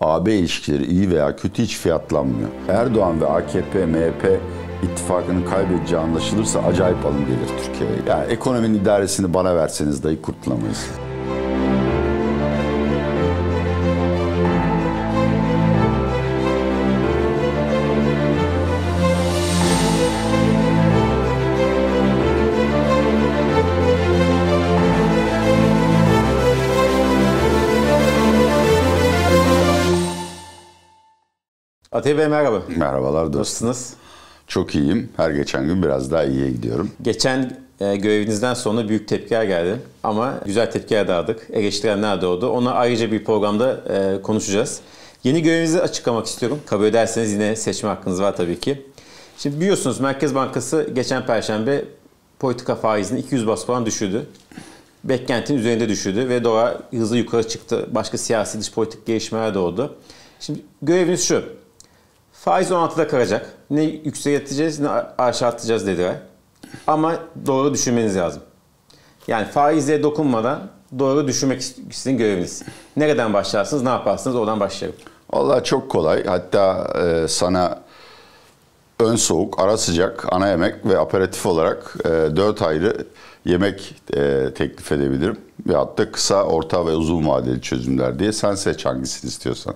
AB ilişkileri iyi veya kötü hiç fiyatlanmıyor. Erdoğan ve AKP, MHP ittifakının kaybedeceği anlaşılırsa acayip alım gelir Türkiye'ye. Yani ekonominin idaresini bana verseniz dahi kurtulamayız. Atay Bey merhaba. Merhabalar dostum. Nasılsınız? Çok iyiyim. Her geçen gün biraz daha iyiye gidiyorum. Geçen e, görevinizden sonra büyük tepkiler geldi. Ama güzel tepkiler de aldık. E, Eleştirenler de oldu. Ona ayrıca bir programda e, konuşacağız. Yeni görevinizi açıklamak istiyorum. Kabul ederseniz yine seçme hakkınız var tabii ki. Şimdi biliyorsunuz Merkez Bankası geçen perşembe politika faizini 200 bas puan düşürdü. Beklentin üzerinde düşürdü ve dolar hızlı yukarı çıktı. Başka siyasi dış politik gelişmeler de oldu. Şimdi göreviniz şu. Faiz 16'da kalacak. Ne yükselteceğiz ne aşağı atacağız dediler. Ama doğru düşünmeniz lazım. Yani faize dokunmadan doğru düşünmek sizin göreviniz. Nereden başlarsınız, ne yaparsınız oradan başlayalım. Valla çok kolay. Hatta e, sana ön soğuk, ara sıcak, ana yemek ve aperatif olarak e, 4 ayrı yemek e, teklif edebilirim. Ve hatta kısa, orta ve uzun vadeli çözümler diye sen seç hangisini istiyorsan.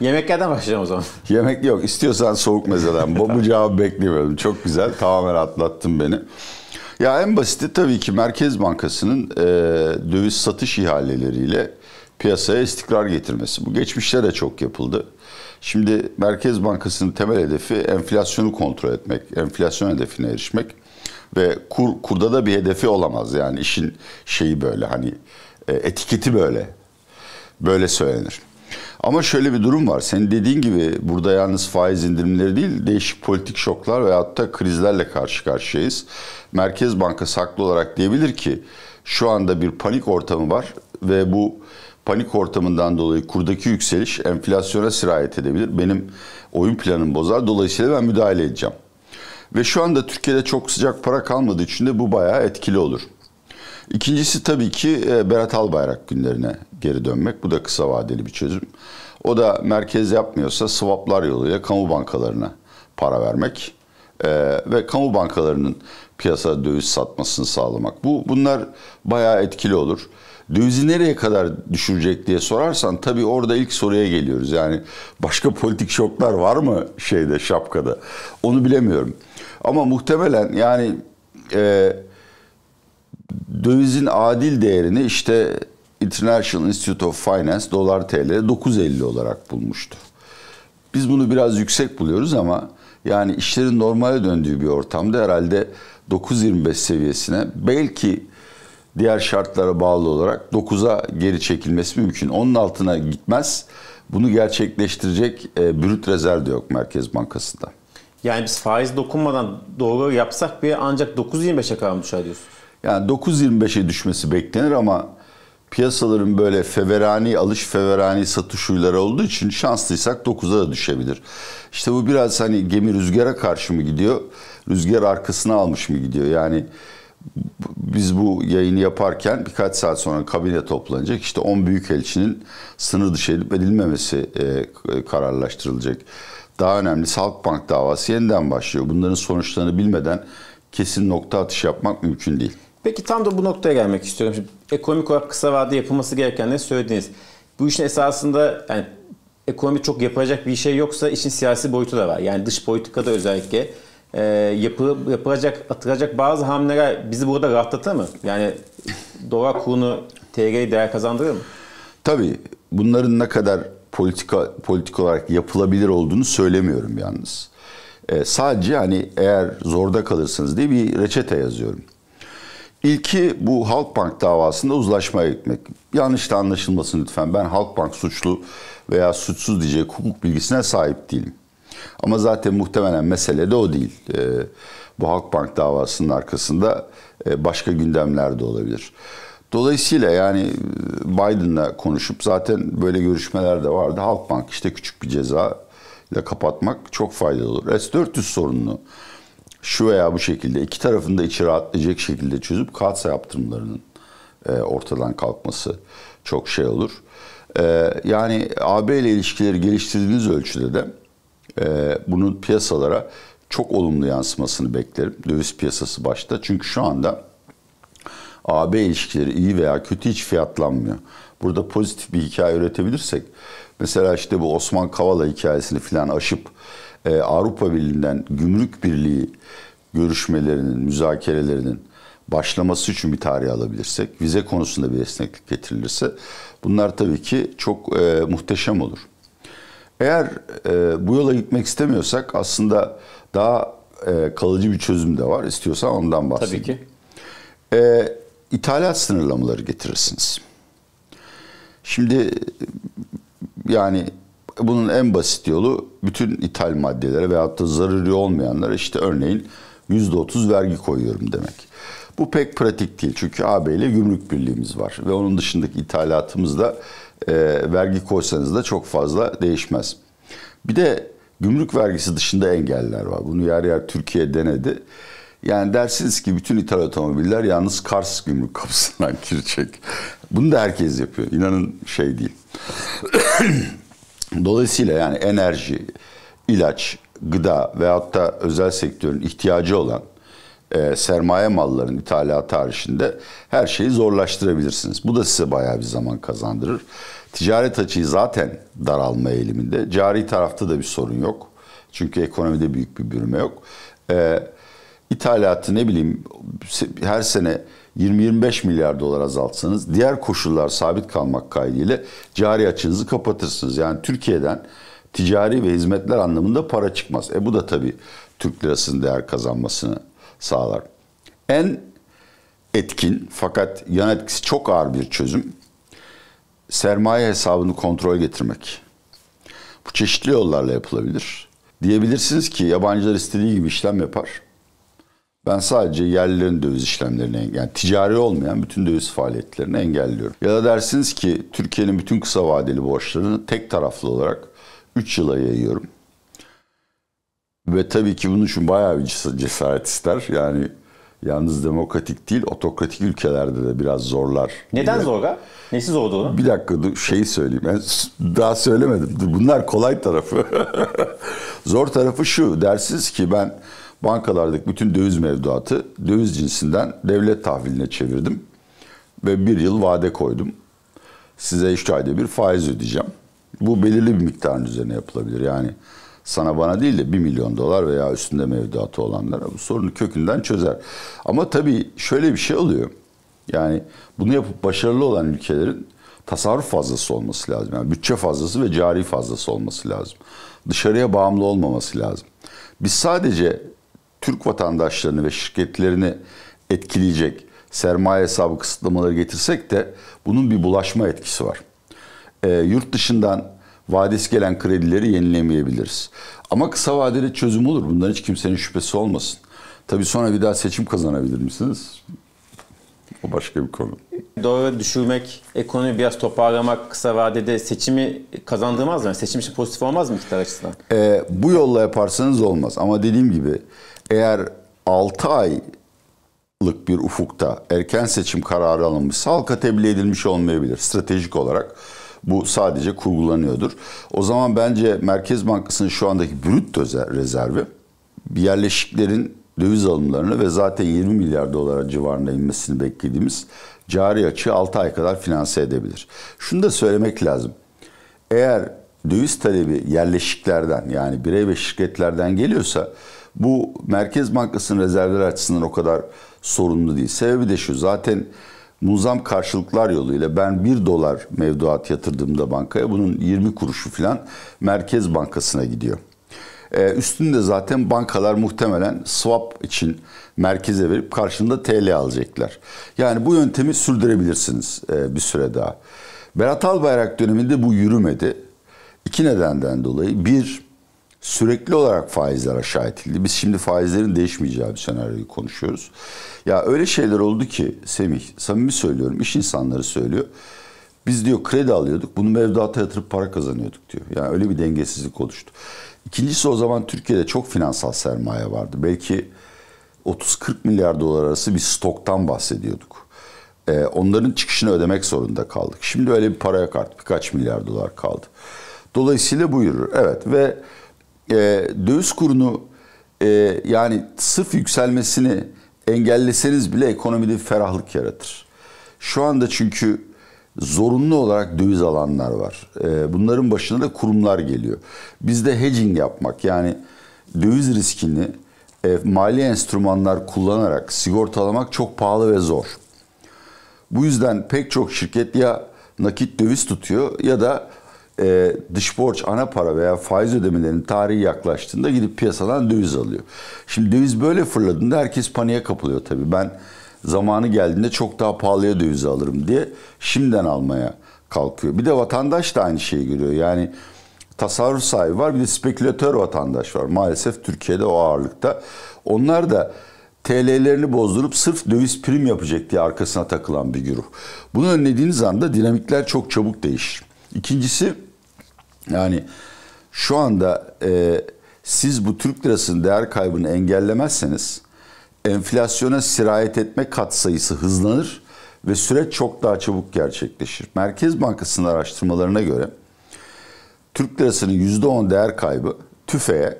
Yemeklerden başlayalım o zaman. Yemek yok. İstiyorsan soğuk mezeden. Bu, bu cevabı beklemiyordum. Çok güzel. Tamamen atlattın beni. Ya en basiti tabii ki Merkez Bankası'nın e, döviz satış ihaleleriyle piyasaya istikrar getirmesi. Bu geçmişte de çok yapıldı. Şimdi Merkez Bankası'nın temel hedefi enflasyonu kontrol etmek, enflasyon hedefine erişmek. Ve kur, kurda da bir hedefi olamaz yani işin şeyi böyle hani e, etiketi böyle. Böyle söylenir. Ama şöyle bir durum var. Senin dediğin gibi burada yalnız faiz indirimleri değil, değişik politik şoklar veyahut da krizlerle karşı karşıyayız. Merkez Bankası haklı olarak diyebilir ki şu anda bir panik ortamı var ve bu panik ortamından dolayı kurdaki yükseliş enflasyona sirayet edebilir. Benim oyun planım bozar. Dolayısıyla ben müdahale edeceğim. Ve şu anda Türkiye'de çok sıcak para kalmadığı için de bu bayağı etkili olur. İkincisi tabii ki e, Berat Albayrak günlerine geri dönmek. Bu da kısa vadeli bir çözüm. O da merkez yapmıyorsa swaplar yoluyla kamu bankalarına para vermek e, ve kamu bankalarının piyasa döviz satmasını sağlamak. Bu bunlar bayağı etkili olur. Dövizi nereye kadar düşürecek diye sorarsan tabii orada ilk soruya geliyoruz. Yani başka politik şoklar var mı şeyde şapkada? Onu bilemiyorum. Ama muhtemelen yani e, dövizin adil değerini işte International Institute of Finance dolar TL 9.50 olarak bulmuştu. Biz bunu biraz yüksek buluyoruz ama yani işlerin normale döndüğü bir ortamda herhalde 9.25 seviyesine belki diğer şartlara bağlı olarak 9'a geri çekilmesi mümkün. Onun altına gitmez. Bunu gerçekleştirecek e, brüt rezerv de yok Merkez Bankası'nda. Yani biz faiz dokunmadan doğru yapsak bir ancak 9.25'e kadar mı düşer diyorsunuz? Yani 9.25'e düşmesi beklenir ama piyasaların böyle feverani alış feverani satış huyları olduğu için şanslıysak 9'a da düşebilir. İşte bu biraz hani gemi rüzgara karşı mı gidiyor, rüzgar arkasına almış mı gidiyor? Yani biz bu yayını yaparken birkaç saat sonra kabine toplanacak. İşte 10 büyük elçinin sınır dışı edip edilmemesi e, kararlaştırılacak. Daha önemli sağlık bank davası yeniden başlıyor. Bunların sonuçlarını bilmeden kesin nokta atış yapmak mümkün değil. Peki tam da bu noktaya gelmek istiyorum. Şimdi, ekonomik olarak kısa vadede yapılması gereken ne söylediniz. Bu işin esasında yani ekonomi çok yapacak bir şey yoksa işin siyasi boyutu da var. Yani dış politikada özellikle e, yapı, yapılacak, atılacak bazı hamleler bizi burada rahatlatır mı? Yani dolar kurunu TL'ye değer kazandırır mı? Tabii bunların ne kadar politika politik olarak yapılabilir olduğunu söylemiyorum yalnız. E, sadece hani eğer zorda kalırsınız diye bir reçete yazıyorum. İlki bu Halkbank davasında uzlaşmaya gitmek. Yanlış da anlaşılmasın lütfen. Ben Halkbank suçlu veya suçsuz diyecek hukuk bilgisine sahip değilim. Ama zaten muhtemelen mesele de o değil. E, bu Halkbank davasının arkasında e, başka gündemler de olabilir. Dolayısıyla yani e, Biden'la konuşup zaten böyle görüşmeler de vardı. Halkbank işte küçük bir ceza ile kapatmak çok faydalı olur. S-400 sorununu şu veya bu şekilde iki tarafında içi rahatlayacak şekilde çözüp katsa yaptırımlarının e, ortadan kalkması çok şey olur. E, yani AB ile ilişkileri geliştirdiğiniz ölçüde de bunun piyasalara çok olumlu yansımasını beklerim. Döviz piyasası başta. Çünkü şu anda AB ilişkileri iyi veya kötü hiç fiyatlanmıyor. Burada pozitif bir hikaye üretebilirsek mesela işte bu Osman Kavala hikayesini filan aşıp e, Avrupa Birliği'nden gümrük birliği görüşmelerinin, müzakerelerinin başlaması için bir tarih alabilirsek, vize konusunda bir esneklik getirilirse bunlar tabii ki çok e, muhteşem olur. Eğer e, bu yola gitmek istemiyorsak aslında daha e, kalıcı bir çözüm de var. İstiyorsan ondan bahsedeyim. Tabii ki. E, ithalat sınırlamaları getirirsiniz. Şimdi yani bunun en basit yolu bütün ithal maddelere veyahut da zaruri olmayanlara işte örneğin %30 vergi koyuyorum demek. Bu pek pratik değil çünkü AB ile gümrük birliğimiz var ve onun dışındaki ithalatımızda e, vergi koysanız da çok fazla değişmez. Bir de gümrük vergisi dışında engeller var. Bunu yer yer Türkiye denedi. Yani dersiniz ki bütün ithal otomobiller yalnız Kars gümrük kapısından girecek. Bunu da herkes yapıyor. İnanın şey değil. Dolayısıyla yani enerji, ilaç, gıda veyahut da özel sektörün ihtiyacı olan e, sermaye mallarının ithalatı haricinde her şeyi zorlaştırabilirsiniz. Bu da size bayağı bir zaman kazandırır. Ticaret açığı zaten daralma eğiliminde. Cari tarafta da bir sorun yok. Çünkü ekonomide büyük bir bürüme yok. E, ithalatı ne bileyim her sene 20-25 milyar dolar azaltsanız diğer koşullar sabit kalmak kaydıyla cari açınızı kapatırsınız. Yani Türkiye'den ticari ve hizmetler anlamında para çıkmaz. E bu da tabii Türk lirasının değer kazanmasını sağlar. En etkin fakat yan etkisi çok ağır bir çözüm sermaye hesabını kontrol getirmek. Bu çeşitli yollarla yapılabilir. Diyebilirsiniz ki yabancılar istediği gibi işlem yapar. Ben sadece yerlilerin döviz işlemlerini yani ticari olmayan bütün döviz faaliyetlerini engelliyorum. Ya da dersiniz ki Türkiye'nin bütün kısa vadeli borçlarını tek taraflı olarak 3 yıla yayıyorum. Ve tabii ki bunun için bayağı bir cesaret ister. Yani yalnız demokratik değil, otokratik ülkelerde de biraz zorlar. Neden zorga? Nesi zordu? olduğunu? Bir dakika dur, şeyi söyleyeyim. Ben daha söylemedim. Bunlar kolay tarafı. Zor tarafı şu. Dersiniz ki ben bankalardaki bütün döviz mevduatı döviz cinsinden devlet tahviline çevirdim. Ve bir yıl vade koydum. Size üç ayda bir faiz ödeyeceğim. Bu belirli bir miktarın üzerine yapılabilir. Yani sana bana değil de 1 milyon dolar veya üstünde mevduatı olanlara bu sorunu kökünden çözer. Ama tabii şöyle bir şey oluyor. Yani bunu yapıp başarılı olan ülkelerin tasarruf fazlası olması lazım. Yani bütçe fazlası ve cari fazlası olması lazım. Dışarıya bağımlı olmaması lazım. Biz sadece Türk vatandaşlarını ve şirketlerini etkileyecek sermaye hesabı kısıtlamaları getirsek de bunun bir bulaşma etkisi var. E, yurt dışından vadesi gelen kredileri yenilemeyebiliriz. Ama kısa vadeli çözüm olur. Bundan hiç kimsenin şüphesi olmasın. Tabii sonra bir daha seçim kazanabilir misiniz? O başka bir konu. Doğru düşürmek, ekonomi biraz toparlamak kısa vadede seçimi kazandırmaz mı? Seçim için pozitif olmaz mı iktidar açısından? E, bu yolla yaparsanız olmaz. Ama dediğim gibi eğer 6 aylık bir ufukta erken seçim kararı alınmışsa halka tebliğ edilmiş olmayabilir stratejik olarak. Bu sadece kurgulanıyordur. O zaman bence Merkez Bankası'nın şu andaki brüt rezervi yerleşiklerin döviz alımlarını ve zaten 20 milyar dolara civarında inmesini beklediğimiz cari açığı 6 ay kadar finanse edebilir. Şunu da söylemek lazım. Eğer döviz talebi yerleşiklerden yani birey ve şirketlerden geliyorsa bu Merkez Bankası'nın rezervleri açısından o kadar sorunlu değil. Sebebi de şu zaten muzam karşılıklar yoluyla ben 1 dolar mevduat yatırdığımda bankaya bunun 20 kuruşu falan Merkez Bankası'na gidiyor. Ee, üstünde zaten bankalar muhtemelen swap için merkeze verip karşında TL alacaklar. Yani bu yöntemi sürdürebilirsiniz e, bir süre daha. Berat Albayrak döneminde bu yürümedi. İki nedenden dolayı. Bir, sürekli olarak faizler aşağı itildi. Biz şimdi faizlerin değişmeyeceği bir senaryoyu konuşuyoruz. Ya öyle şeyler oldu ki Semih, samimi söylüyorum, iş insanları söylüyor. Biz diyor kredi alıyorduk, bunu mevduata yatırıp para kazanıyorduk diyor. Yani öyle bir dengesizlik oluştu. İkincisi o zaman Türkiye'de çok finansal sermaye vardı. Belki 30-40 milyar dolar arası bir stoktan bahsediyorduk. Ee, onların çıkışını ödemek zorunda kaldık. Şimdi öyle bir paraya yok Birkaç milyar dolar kaldı. Dolayısıyla buyurur. Evet ve e, döviz kurunu e, yani sıf yükselmesini engelleseniz bile ekonomide ferahlık yaratır. Şu anda çünkü zorunlu olarak döviz alanlar var. E, bunların başına da kurumlar geliyor. Bizde hedging yapmak yani döviz riskini e, mali enstrümanlar kullanarak sigortalamak çok pahalı ve zor. Bu yüzden pek çok şirket ya nakit döviz tutuyor ya da e, dış borç ana para veya faiz ödemelerinin tarihi yaklaştığında gidip piyasadan döviz alıyor. Şimdi döviz böyle fırladığında herkes paniğe kapılıyor tabii. Ben zamanı geldiğinde çok daha pahalıya döviz alırım diye şimdiden almaya kalkıyor. Bir de vatandaş da aynı şeyi görüyor. Yani tasarruf sahibi var bir de spekülatör vatandaş var. Maalesef Türkiye'de o ağırlıkta. Onlar da TL'lerini bozdurup sırf döviz prim yapacak diye arkasına takılan bir güruh. Bunu önlediğiniz anda dinamikler çok çabuk değişir. İkincisi yani şu anda e, siz bu Türk lirasının değer kaybını engellemezseniz enflasyona sirayet etme katsayısı hızlanır ve süreç çok daha çabuk gerçekleşir. Merkez Bankası'nın araştırmalarına göre Türk lirasının %10 değer kaybı tüfeye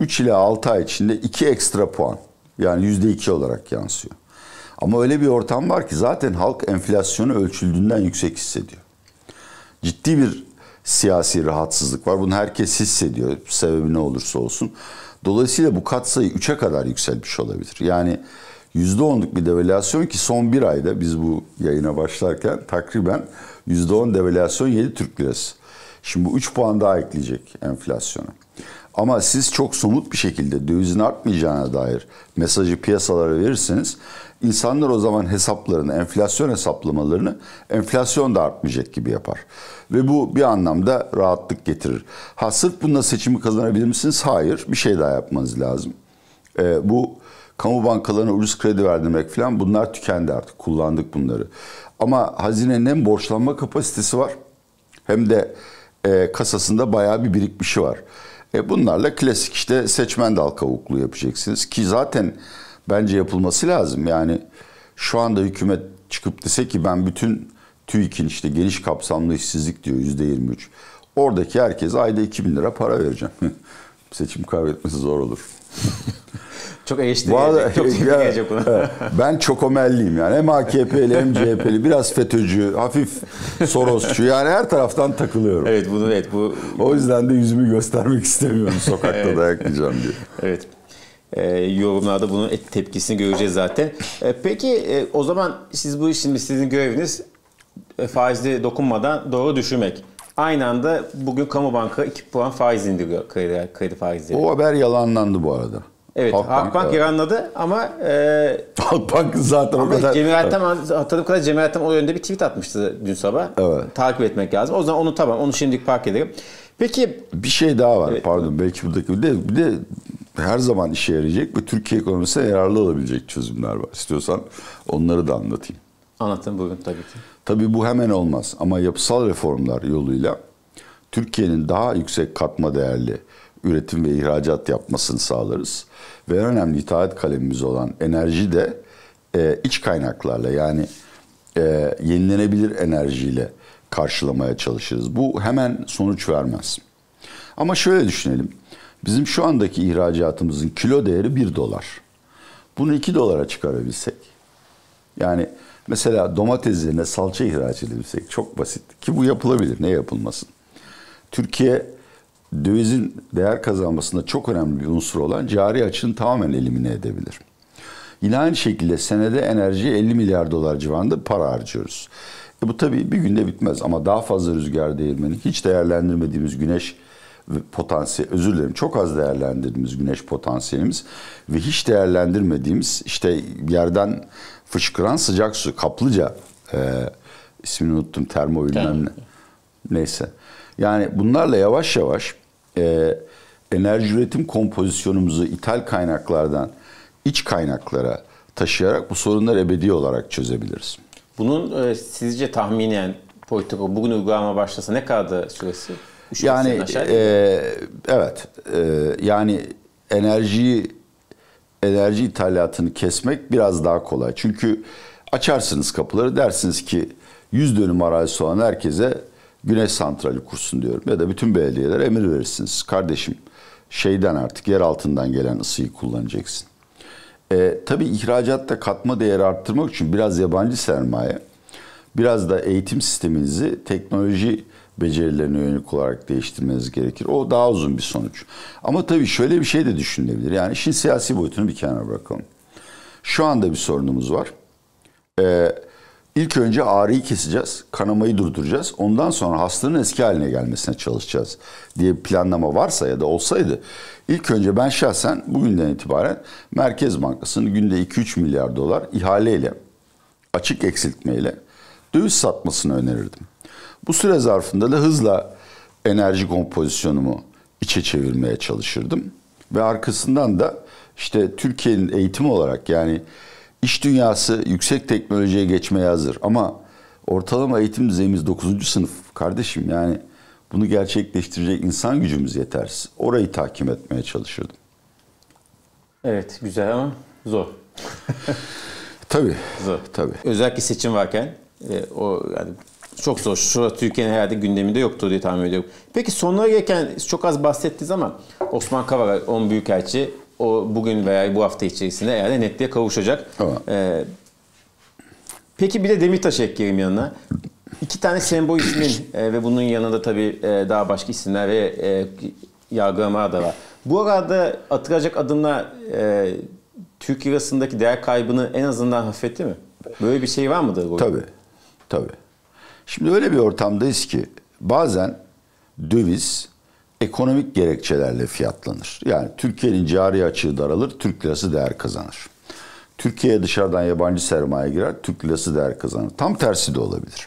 3 ila 6 ay içinde 2 ekstra puan yani %2 olarak yansıyor. Ama öyle bir ortam var ki zaten halk enflasyonu ölçüldüğünden yüksek hissediyor ciddi bir siyasi rahatsızlık var. Bunu herkes hissediyor. Sebebi ne olursa olsun. Dolayısıyla bu katsayı 3'e kadar yükselmiş olabilir. Yani %10'luk bir devalüasyon ki son bir ayda biz bu yayına başlarken takriben %10 devalüasyon 7 Türk lirası. Şimdi bu 3 puan daha ekleyecek enflasyona. Ama siz çok somut bir şekilde dövizin artmayacağına dair mesajı piyasalara verirseniz insanlar o zaman hesaplarını, enflasyon hesaplamalarını enflasyon da artmayacak gibi yapar. Ve bu bir anlamda rahatlık getirir. Ha sırf bununla seçimi kazanabilir misiniz? Hayır. Bir şey daha yapmanız lazım. Ee, bu kamu bankalarına ucuz kredi verdirmek falan bunlar tükendi artık. Kullandık bunları. Ama hazinenin hem borçlanma kapasitesi var hem de e, kasasında bayağı bir birikmişi var. E bunlarla klasik işte seçmen dal kavuklu yapacaksınız ki zaten bence yapılması lazım. Yani şu anda hükümet çıkıp dese ki ben bütün TÜİK'in işte geniş kapsamlı işsizlik diyor yüzde 23. Oradaki herkese ayda 2000 lira para vereceğim. Seçim kaybetmesi zor olur. Çok eleştirilecek, çok tepkilecek buna. ben çok omelliyim yani. Hem AKP'li hem CHP'li. Biraz FETÖ'cü, hafif Sorosçu. Yani her taraftan takılıyorum. Evet bunu evet bu. O yüzden de yüzümü göstermek istemiyorum sokakta evet. dayak diye. Evet. E, yorumlarda bunun tepkisini göreceğiz zaten. E, peki e, o zaman siz bu işin sizin göreviniz e, faizli dokunmadan doğru düşürmek. Aynı anda bugün Kamu Banka 2 puan faiz indiriyor kredi, kredi faizleri. O haber yalanlandı bu arada. Evet Halkbank, Halkbank evet. yaranladı ama e, Halkbank zaten ama o kadar... Cemil Ertem, evet. hatırladığım kadarıyla Cemil Ertem o yönde bir tweet atmıştı dün sabah. Evet. Takip etmek lazım. O zaman onu tamam onu şimdilik park edelim. Peki... Bir şey daha var evet. pardon belki buradaki bir de, bir de her zaman işe yarayacak ve Türkiye ekonomisine yararlı olabilecek çözümler var. İstiyorsan onları da anlatayım. Anlatın bugün tabii ki. Tabii bu hemen olmaz ama yapısal reformlar yoluyla Türkiye'nin daha yüksek katma değerli üretim ve ihracat yapmasını sağlarız. Ve en önemli itaat kalemimiz olan enerji de e, iç kaynaklarla yani e, yenilenebilir enerjiyle karşılamaya çalışırız. Bu hemen sonuç vermez. Ama şöyle düşünelim. Bizim şu andaki ihracatımızın kilo değeri 1 dolar. Bunu 2 dolara çıkarabilsek. Yani mesela domateslerine salça ihraç edebilsek çok basit. Ki bu yapılabilir. Ne yapılmasın? Türkiye dövizin değer kazanmasında çok önemli bir unsur olan cari açığın tamamen elimine edebilir. Yine aynı şekilde senede enerji 50 milyar dolar civarında para harcıyoruz. E bu tabii bir günde bitmez ama daha fazla rüzgar değirmeni, hiç değerlendirmediğimiz güneş potansiyel, özür dilerim çok az değerlendirdiğimiz güneş potansiyelimiz ve hiç değerlendirmediğimiz işte yerden fışkıran sıcak su, kaplıca e, ismini unuttum termo bilmem ne. Neyse. Yani bunlarla yavaş yavaş e, enerji üretim kompozisyonumuzu ithal kaynaklardan iç kaynaklara taşıyarak bu sorunları ebedi olarak çözebiliriz. Bunun e, sizce tahminen politika bugün uygulama başlasa ne kadar süresi? yani e, evet e, yani enerjiyi enerji ithalatını kesmek biraz daha kolay. Çünkü açarsınız kapıları dersiniz ki 100 dönüm arazisi olan herkese güneş santrali kursun diyorum. Ya da bütün belediyeler emir verirsiniz. Kardeşim şeyden artık yer altından gelen ısıyı kullanacaksın. E, tabii ihracatta katma değeri arttırmak için biraz yabancı sermaye, biraz da eğitim sisteminizi teknoloji becerilerine yönelik olarak değiştirmeniz gerekir. O daha uzun bir sonuç. Ama tabii şöyle bir şey de düşünülebilir. Yani işin siyasi boyutunu bir kenara bırakalım. Şu anda bir sorunumuz var. Ee, İlk önce ağrıyı keseceğiz, kanamayı durduracağız. Ondan sonra hastanın eski haline gelmesine çalışacağız diye bir planlama varsa ya da olsaydı ilk önce ben şahsen bugünden itibaren Merkez Bankası'nın günde 2-3 milyar dolar ihaleyle, açık eksiltmeyle döviz satmasını önerirdim. Bu süre zarfında da hızla enerji kompozisyonumu içe çevirmeye çalışırdım ve arkasından da işte Türkiye'nin eğitimi olarak yani İş dünyası yüksek teknolojiye geçmeye hazır ama ortalama eğitim düzeyimiz 9. sınıf kardeşim yani bunu gerçekleştirecek insan gücümüz yetersiz. Orayı takip etmeye çalışırdım. Evet güzel ama zor. tabii. Zor. Tabii. Özellikle seçim varken e, o yani çok zor. Şura Türkiye'nin herhalde gündeminde yoktu diye tahmin ediyorum. Peki sonuna gelirken çok az bahsettiniz ama Osman Kavala 10 Büyükelçi o bugün veya bu hafta içerisinde herhalde netliğe kavuşacak. Tamam. Ee, peki bir de Demirtaş ekleyeyim yanına. İki tane sembol ismin e, ve bunun yanında tabii e, daha başka isimler ve e, yargılamalar da var. Bu arada atılacak adımlar e, Türk lirasındaki değer kaybını en azından hafifletti mi? Böyle bir şey var mıdır? Orada? Tabii. Tabii. Şimdi öyle bir ortamdayız ki bazen döviz ekonomik gerekçelerle fiyatlanır. Yani Türkiye'nin cari açığı daralır, Türk lirası değer kazanır. Türkiye'ye dışarıdan yabancı sermaye girer, Türk lirası değer kazanır. Tam tersi de olabilir.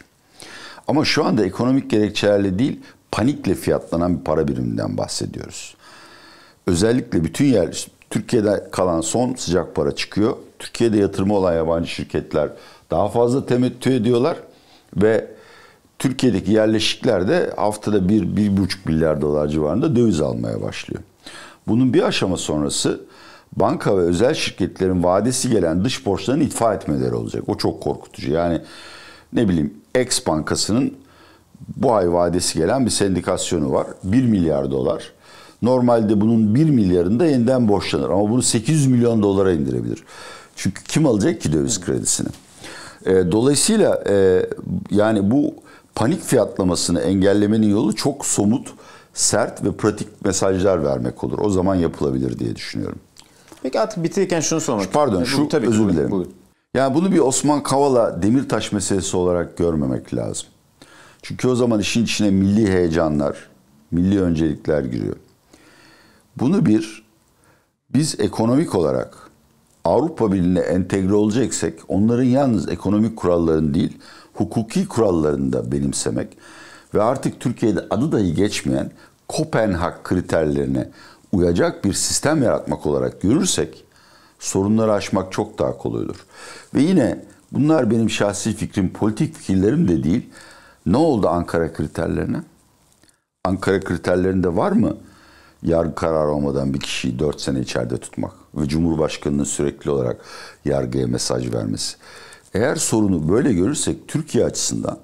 Ama şu anda ekonomik gerekçelerle değil, panikle fiyatlanan bir para biriminden bahsediyoruz. Özellikle bütün yer Türkiye'de kalan son sıcak para çıkıyor. Türkiye'de yatırma olan yabancı şirketler daha fazla temettü ediyorlar ve Türkiye'deki yerleşikler de haftada 1-1,5 milyar dolar civarında döviz almaya başlıyor. Bunun bir aşama sonrası banka ve özel şirketlerin vadesi gelen dış borçlarını itfa etmeleri olacak. O çok korkutucu. Yani ne bileyim X bankasının bu ay vadesi gelen bir sendikasyonu var. 1 milyar dolar. Normalde bunun 1 milyarında yeniden borçlanır ama bunu 800 milyon dolara indirebilir. Çünkü kim alacak ki döviz kredisini? E, dolayısıyla e, yani bu panik fiyatlamasını engellemenin yolu çok somut, sert ve pratik mesajlar vermek olur. O zaman yapılabilir diye düşünüyorum. Peki artık bitirirken şunu sormak Pardon şu tabii, özür dilerim. Yani bunu bir Osman Kavala Demirtaş meselesi olarak görmemek lazım. Çünkü o zaman işin içine milli heyecanlar, milli öncelikler giriyor. Bunu bir biz ekonomik olarak Avrupa Birliği'ne entegre olacaksak onların yalnız ekonomik kurallarını değil, hukuki kurallarını da benimsemek ve artık Türkiye'de adı dahi geçmeyen Kopenhag kriterlerine uyacak bir sistem yaratmak olarak görürsek sorunları aşmak çok daha kolay olur. Ve yine bunlar benim şahsi fikrim, politik fikirlerim de değil. Ne oldu Ankara kriterlerine? Ankara kriterlerinde var mı yargı kararı olmadan bir kişiyi 4 sene içeride tutmak ve Cumhurbaşkanı'nın sürekli olarak yargıya mesaj vermesi. Eğer sorunu böyle görürsek Türkiye açısından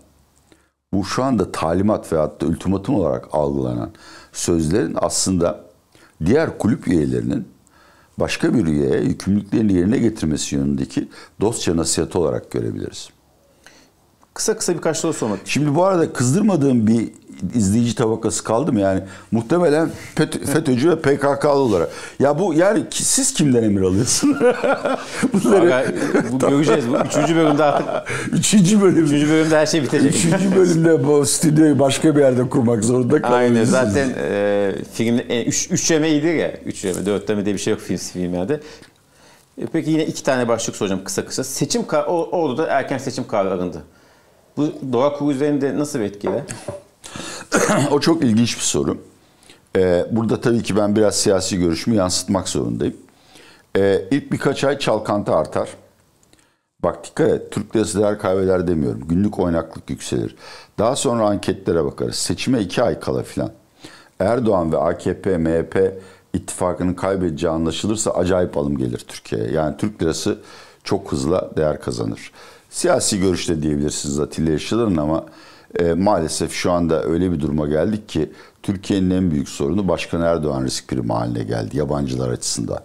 bu şu anda talimat veyahut da ultimatum olarak algılanan sözlerin aslında diğer kulüp üyelerinin başka bir üyeye yükümlülüklerini yerine getirmesi yönündeki dosya nasihat olarak görebiliriz. Kısa kısa birkaç soru sormak. Şimdi bu arada kızdırmadığım bir izleyici tabakası kaldı mı? Yani muhtemelen FETÖ'cü ve PKK'lı olarak. Ya bu yani siz kimden emir alıyorsunuz? Bunları... Aga, bu göreceğiz. üçüncü bölümde artık... Üçüncü bölüm. Üçüncü bölümde her şey bitecek. Üçüncü bölümde bu stüdyoyu başka bir yerde kurmak zorunda kalıyorsunuz. Aynen zaten e, film, e, üç, üçleme iyidir ya. Üçleme, dörtleme diye bir şey yok film, filmlerde. E, peki yine iki tane başlık soracağım kısa kısa. Seçim o, orada da erken seçim kararı alındı. Bu doğa kuru üzerinde nasıl bir etkili? o çok ilginç bir soru. Ee, burada tabii ki ben biraz siyasi görüşümü yansıtmak zorundayım. Ee, ilk birkaç ay çalkantı artar. Bak dikkat et, Türk lirası değer kaybeder demiyorum. Günlük oynaklık yükselir. Daha sonra anketlere bakarız. Seçime iki ay kala filan. Erdoğan ve AKP, MHP ittifakının kaybedeceği anlaşılırsa acayip alım gelir Türkiye'ye. Yani Türk lirası çok hızlı değer kazanır. Siyasi görüşte diyebilirsiniz Atilla Yaşar'ın ama e, maalesef şu anda öyle bir duruma geldik ki Türkiye'nin en büyük sorunu Başkan Erdoğan risk primi haline geldi yabancılar açısından.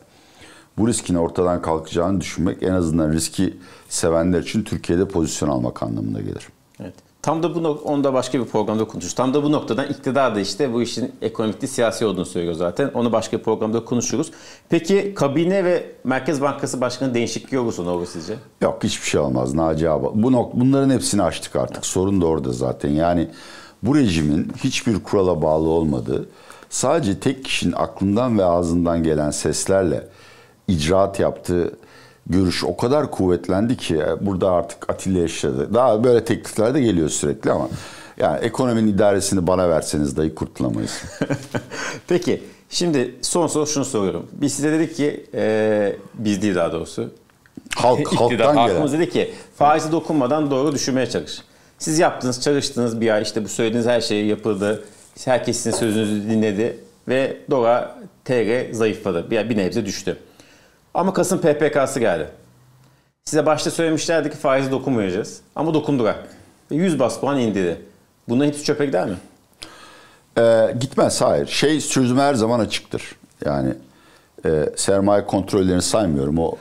Bu riskin ortadan kalkacağını düşünmek en azından riski sevenler için Türkiye'de pozisyon almak anlamına gelir. Evet. Tam da bu onda başka bir programda konuşuruz. Tam da bu noktadan iktidar da işte bu işin ekonomikli siyasi olduğunu söylüyor zaten. Onu başka bir programda konuşuruz. Peki kabine ve Merkez Bankası Başkanı değişikliği olur mu olur sizce? Yok hiçbir şey olmaz Naci abi. Bu nok bunların hepsini açtık artık. Sorun da orada zaten. Yani bu rejimin hiçbir kurala bağlı olmadığı, sadece tek kişinin aklından ve ağzından gelen seslerle icraat yaptığı görüş o kadar kuvvetlendi ki e, burada artık Atilla yaşadı. daha böyle teklifler de geliyor sürekli ama yani ekonominin idaresini bana verseniz dahi kurtulamayız. Peki şimdi son soru şunu soruyorum. Biz size dedik ki e, biz değil daha doğrusu. Halk, halktan gelen. Halkımız dedi ki faizi dokunmadan doğru düşünmeye çalış. Siz yaptınız, çalıştınız bir ay işte bu söylediğiniz her şey yapıldı. Herkes sizin sözünüzü dinledi ve dolar, TL zayıfladı. Bir, bir nebze düştü. Ama Kasım PPK'sı geldi. Size başta söylemişlerdi ki faizi dokunmayacağız. Ama dokundular. 100 e, bas puan indirdi. Bunların hepsi çöpe gider mi? Ee, gitmez hayır. Şey çözüme her zaman açıktır. Yani e, sermaye kontrollerini saymıyorum. O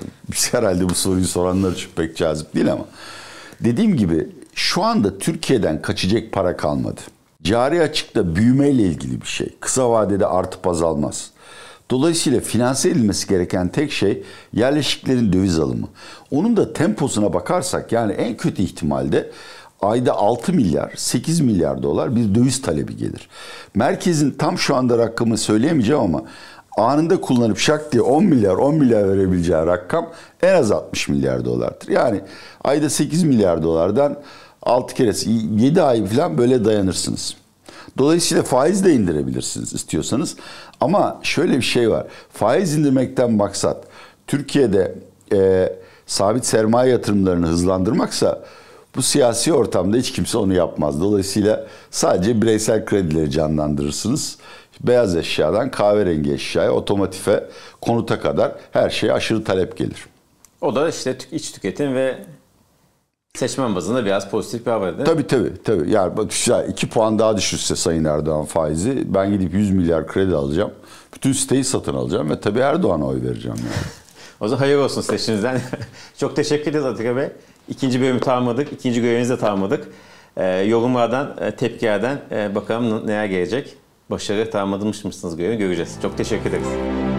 herhalde bu soruyu soranlar için pek cazip değil ama. Dediğim gibi şu anda Türkiye'den kaçacak para kalmadı. Cari açıkta büyümeyle ilgili bir şey. Kısa vadede artıp azalmaz. Dolayısıyla finanse edilmesi gereken tek şey yerleşiklerin döviz alımı. Onun da temposuna bakarsak yani en kötü ihtimalde ayda 6 milyar, 8 milyar dolar bir döviz talebi gelir. Merkezin tam şu anda rakamı söyleyemeyeceğim ama anında kullanıp şak diye 10 milyar 10 milyar verebileceği rakam en az 60 milyar dolardır. Yani ayda 8 milyar dolardan 6 kere 7 ay falan böyle dayanırsınız. Dolayısıyla faiz de indirebilirsiniz istiyorsanız. Ama şöyle bir şey var. Faiz indirmekten maksat Türkiye'de e, sabit sermaye yatırımlarını hızlandırmaksa bu siyasi ortamda hiç kimse onu yapmaz. Dolayısıyla sadece bireysel kredileri canlandırırsınız. Beyaz eşyadan kahverengi eşyaya, otomatife, konuta kadar her şeye aşırı talep gelir. O da işte iç tüketim ve Seçmen bazında biraz pozitif bir haber değil tabii, mi? Tabii tabii. Yani bak işte 2 puan daha düşürse Sayın Erdoğan faizi ben gidip 100 milyar kredi alacağım. Bütün siteyi satın alacağım ve tabii Erdoğan'a oy vereceğim yani. o zaman hayır olsun seçinizden. Çok teşekkür ederiz Atika Bey. İkinci bölümü tamamladık. İkinci görevimizi de tamamladık. Ee, e, yorumlardan, tepkilerden e, bakalım neler gelecek. Başarı tamamlamış mısınız görevi göreceğiz. Çok teşekkür ederiz.